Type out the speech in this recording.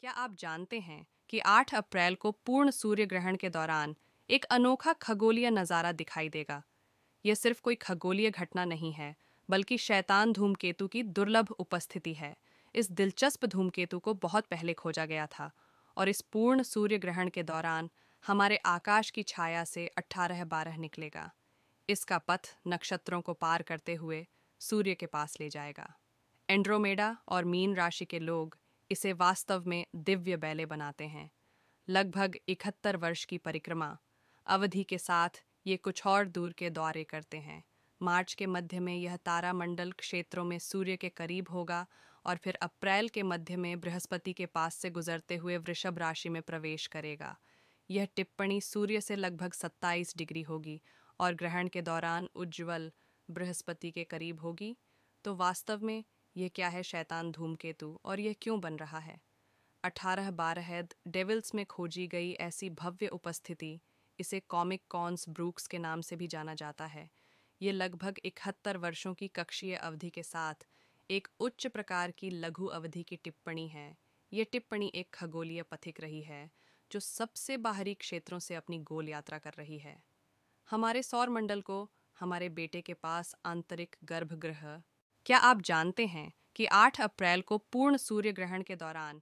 क्या आप जानते हैं कि 8 अप्रैल को पूर्ण सूर्य ग्रहण के दौरान एक अनोखा खगोलीय नज़ारा दिखाई देगा यह सिर्फ कोई खगोलीय घटना नहीं है बल्कि शैतान धूमकेतु की दुर्लभ उपस्थिति है इस दिलचस्प धूमकेतु को बहुत पहले खोजा गया था और इस पूर्ण सूर्य ग्रहण के दौरान हमारे आकाश की छाया से अट्ठारह बारह निकलेगा इसका पथ नक्षत्रों को पार करते हुए सूर्य के पास ले जाएगा एंड्रोमेडा और मीन राशि के लोग इसे वास्तव में दिव्य बैले बनाते हैं लगभग इकहत्तर वर्ष की परिक्रमा अवधि के साथ ये कुछ और दूर के दौरे करते हैं मार्च के मध्य में यह तारामंडल क्षेत्रों में सूर्य के करीब होगा और फिर अप्रैल के मध्य में बृहस्पति के पास से गुजरते हुए वृषभ राशि में प्रवेश करेगा यह टिप्पणी सूर्य से लगभग 27 डिग्री होगी और ग्रहण के दौरान उज्ज्वल बृहस्पति के करीब होगी तो वास्तव में ये क्या है शैतान धूमकेतु और यह क्यों बन रहा है अठारह बारहद डेविल्स में खोजी गई ऐसी भव्य उपस्थिति इसे कॉमिक कॉन्स ब्रूक्स के नाम से भी जाना जाता है ये लगभग इकहत्तर वर्षों की कक्षीय अवधि के साथ एक उच्च प्रकार की लघु अवधि की टिप्पणी है ये टिप्पणी एक खगोलीय पथिक रही है जो सबसे बाहरी क्षेत्रों से अपनी गोल यात्रा कर रही है हमारे सौर मंडल को हमारे बेटे के पास आंतरिक गर्भगृह क्या आप जानते हैं कि 8 अप्रैल को पूर्ण सूर्य ग्रहण के दौरान